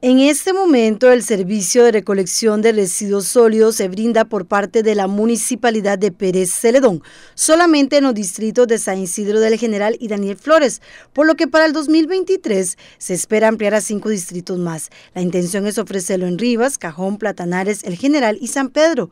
En este momento, el servicio de recolección de residuos sólidos se brinda por parte de la Municipalidad de Pérez Celedón, solamente en los distritos de San Isidro del General y Daniel Flores, por lo que para el 2023 se espera ampliar a cinco distritos más. La intención es ofrecerlo en Rivas, Cajón, Platanares, El General y San Pedro.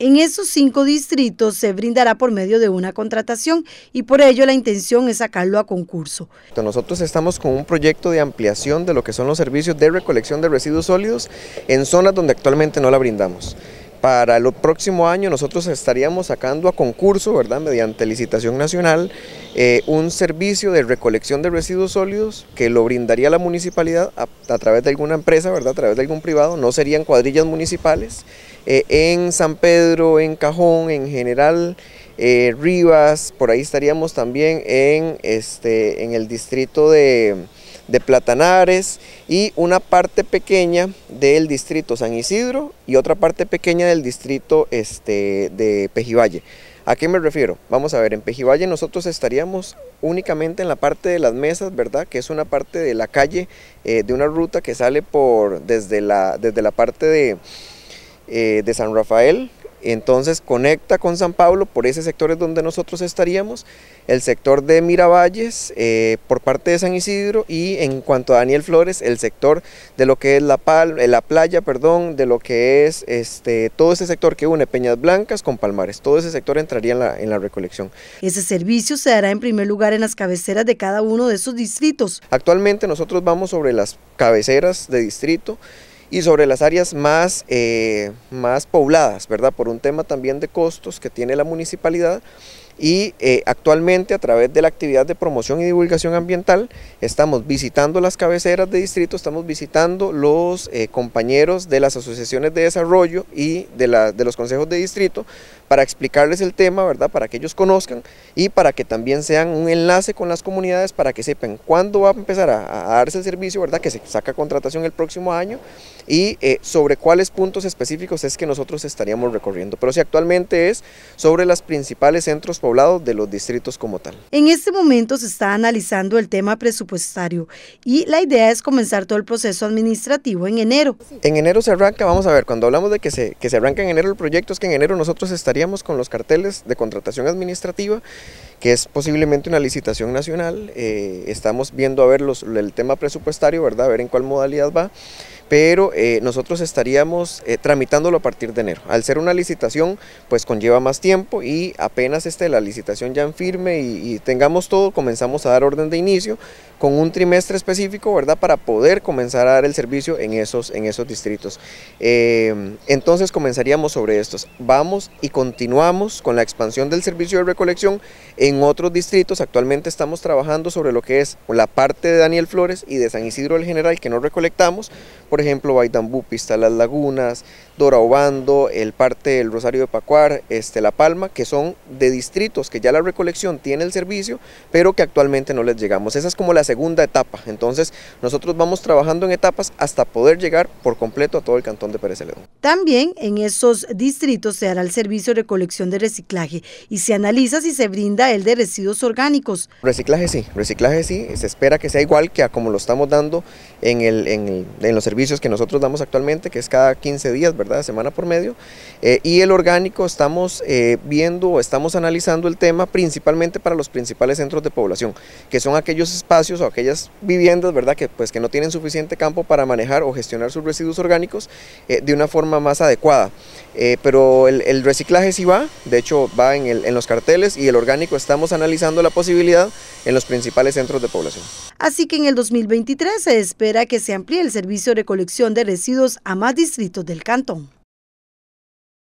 En esos cinco distritos se brindará por medio de una contratación y por ello la intención es sacarlo a concurso. Nosotros estamos con un proyecto de ampliación de lo que son los servicios de recolección de residuos sólidos en zonas donde actualmente no la brindamos. Para el próximo año nosotros estaríamos sacando a concurso, ¿verdad? mediante licitación nacional, eh, un servicio de recolección de residuos sólidos que lo brindaría la municipalidad a, través de alguna empresa, ¿verdad? a través de algún privado, no serían cuadrillas municipales, eh, en San Pedro, en Cajón, en general, eh, Rivas, por ahí estaríamos también en, este, en el distrito de de Platanares y una parte pequeña del distrito San Isidro y otra parte pequeña del distrito este, de Pejivalle. ¿A qué me refiero? Vamos a ver, en Pejivalle nosotros estaríamos únicamente en la parte de las mesas, ¿verdad? Que es una parte de la calle, eh, de una ruta que sale por desde la, desde la parte de, eh, de San Rafael entonces conecta con San Pablo, por ese sector es donde nosotros estaríamos, el sector de Miravalles eh, por parte de San Isidro y en cuanto a Daniel Flores, el sector de lo que es la, eh, la playa, perdón, de lo que es este, todo ese sector que une Peñas Blancas con Palmares, todo ese sector entraría en la, en la recolección. Ese servicio se dará en primer lugar en las cabeceras de cada uno de esos distritos. Actualmente nosotros vamos sobre las cabeceras de distrito y sobre las áreas más, eh, más pobladas, ¿verdad? Por un tema también de costos que tiene la municipalidad y eh, actualmente a través de la actividad de promoción y divulgación ambiental estamos visitando las cabeceras de distrito, estamos visitando los eh, compañeros de las asociaciones de desarrollo y de, la, de, los consejos de distrito para explicarles el tema, ¿verdad? para que ellos conozcan y para que también sean un enlace con las comunidades para que sepan cuándo va a empezar a, darse el servicio, ¿verdad? que se saca contratación el próximo año y eh, sobre cuáles puntos específicos es que nosotros estaríamos recorriendo. Pero si actualmente es sobre los principales centros poblado de los distritos como tal. En este momento se está analizando el tema presupuestario y la idea es comenzar todo el proceso administrativo en enero. En enero se arranca, vamos a ver, cuando hablamos de que se, que se arranca en enero el proyecto, es que en enero nosotros estaríamos con los carteles de contratación administrativa, que es posiblemente una licitación nacional, eh, estamos viendo a ver los, el tema presupuestario, ¿verdad? A ver en cuál modalidad va pero eh, nosotros estaríamos eh, tramitándolo a partir de enero. Al ser una licitación, pues conlleva más tiempo y apenas esté la licitación ya en firme y, tengamos todo, comenzamos a dar orden de inicio con un trimestre específico, ¿verdad? Para poder comenzar a dar el servicio en esos, en esos distritos. Em, entonces comenzaríamos sobre estos. Vamos y continuamos con la expansión del servicio de recolección en otros distritos. Actualmente estamos trabajando sobre lo que es la parte de Daniel Flores y de San Isidro del General que no recolectamos por ejemplo, Baitambú, Pista Las Lagunas, Doraobando, el parte del Rosario de Pacuar, este, La Palma, que son de distritos que ya la recolección tiene el servicio, pero que actualmente no les llegamos. Esa es como la segunda etapa. Entonces, nosotros vamos trabajando en etapas hasta poder llegar por completo a todo el cantón de Pérez Celedón. También en esos distritos se hará el servicio de recolección de reciclaje y se analiza si se brinda el de residuos orgánicos. Reciclaje sí, reciclaje sí, se espera que sea igual que a como lo estamos dando en, en, en los servicios servicios que nosotros damos actualmente, que es cada 15 días, ¿verdad? Semana por medio. Eh, y el orgánico estamos eh, viendo o estamos analizando el tema principalmente para los principales centros de población, que son aquellos espacios o aquellas viviendas, ¿verdad? Que, pues, que no tienen suficiente campo para manejar o gestionar sus residuos orgánicos eh, de una forma más adecuada. Eh, pero el, reciclaje sí va, de hecho va en, los carteles y el orgánico estamos analizando la posibilidad en los principales centros de población. Así que en el 2023 se espera que se amplíe el servicio de recolección de residuos a más distritos del cantón.